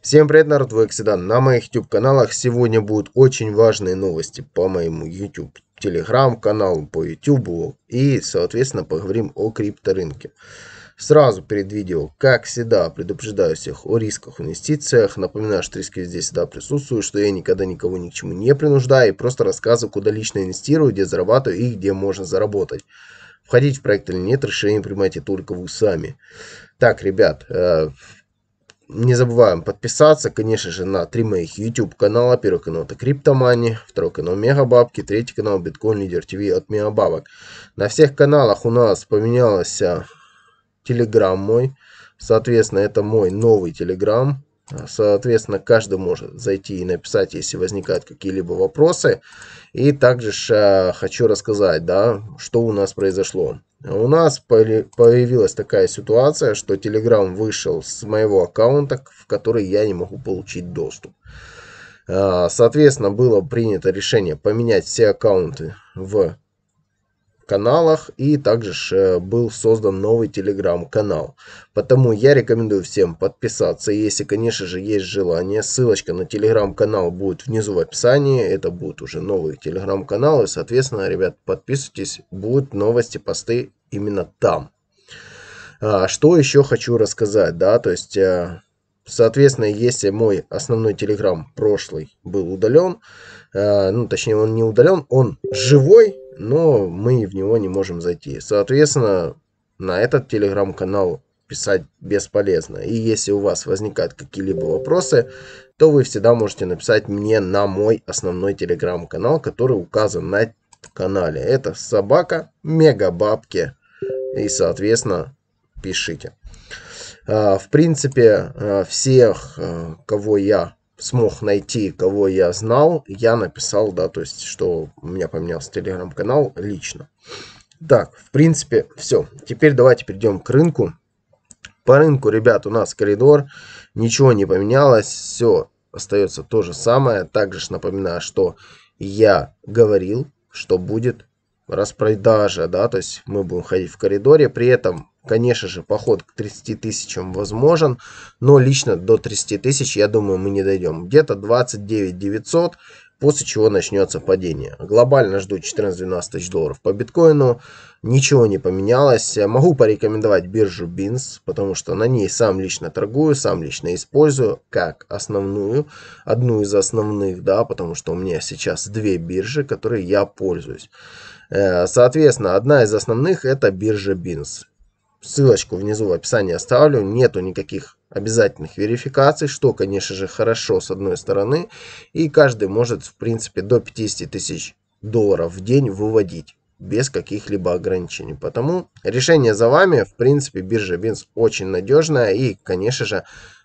Всем привет, народ, вы Эксидан. На моих YouTube каналах сегодня будут очень важные новости по моему YouTube, Telegram каналу, по YouTube и, соответственно, поговорим о крипторынке. Сразу перед видео, как всегда, предупреждаю всех о рисках в инвестициях. Напоминаю, что риски здесь всегда присутствуют, что я никогда никого ни к чему не принуждаю и просто рассказываю, куда лично инвестирую, где зарабатываю и где можно заработать. Входить в проект или нет, решение принимайте только вы сами. Так, ребят, э, не забываем подписаться, конечно же, на три моих YouTube канала. Первый канал это Криптомани, второй канал Мегабабки, третий канал Биткоин Лидер ТВ от Мегабабок. На всех каналах у нас поменялся Телеграм мой. Соответственно, это мой новый Телеграм. Соответственно, каждый может зайти и написать, если возникают какие-либо вопросы. И также хочу рассказать, да, что у нас произошло. У нас появилась такая ситуация, что Telegram вышел с моего аккаунта, в который я не могу получить доступ. А, соответственно, было принято решение поменять все аккаунты в каналах и также э, был создан новый телеграм-канал. потому я рекомендую всем подписаться, если, конечно же, есть желание. Ссылочка на телеграм-канал будет внизу в описании. Это будут уже новые телеграм-каналы. Соответственно, ребят, подписывайтесь, будут новости, посты именно там. А, что еще хочу рассказать, да, то есть, э, соответственно, если мой основной телеграм прошлый был удален, э, ну, точнее, он не удален, он живой, но мы в него не можем зайти. Соответственно, на этот телеграм-канал писать бесполезно. И если у вас возникают какие-либо вопросы, то вы всегда можете написать мне на мой основной телеграм-канал, который указан на канале. Это собака мегабабки. И, соответственно, пишите. А, в принципе, а, всех, а, кого я смог найти, кого я знал, я написал, да, то есть, что у меня поменялся телеграм-канал лично. Так, в принципе, все. Теперь давайте перейдем к рынку. По рынку, ребят, у нас коридор, ничего не поменялось, все остается то же самое. Также ж напоминаю, что я говорил, что будет распродажа, да, то есть мы будем ходить в коридоре, при этом Конечно же, поход к 30 тысячам возможен, но лично до 30 тысяч, я думаю, мы не дойдем. Где-то 29 900, после чего начнется падение. Глобально жду 14-12 тысяч долларов по биткоину. Ничего не поменялось. Могу порекомендовать биржу BINS, потому что на ней сам лично торгую, сам лично использую как основную, одну из основных, да, потому что у меня сейчас две биржи, которые я пользуюсь. Э, соответственно, одна из основных это биржа BINS ссылочку внизу в описании оставлю. Нету никаких обязательных верификаций, что, конечно же, хорошо с одной стороны. И каждый может, в принципе, до 50 тысяч долларов в день выводить без каких-либо ограничений. Потому решение за вами. В принципе, биржа BINS очень надежная и, конечно же,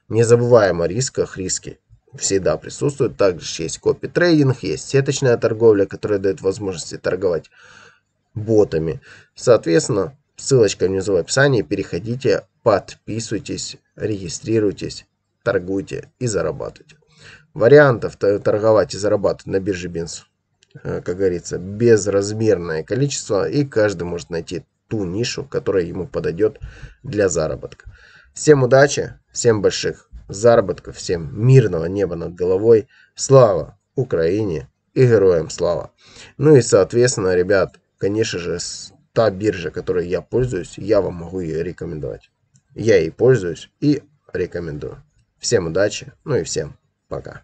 не забываем о рисках. Риски всегда присутствуют. Также есть копи-трейдинг, есть сеточная торговля, которая дает возможности торговать ботами. Соответственно, Ссылочка внизу в описании. Переходите, подписывайтесь, регистрируйтесь, торгуйте и зарабатывайте. Вариантов торговать и зарабатывать на бирже Бинс, э, как говорится, безразмерное количество. И каждый может найти ту нишу, которая ему подойдет для заработка. Всем удачи, всем больших заработков, всем мирного неба над головой. Слава Украине и героям слава. Ну и, соответственно, ребят, конечно же, та биржа, которой я пользуюсь, я вам могу ее рекомендовать. Я ей пользуюсь и рекомендую. Всем удачи, ну и всем пока.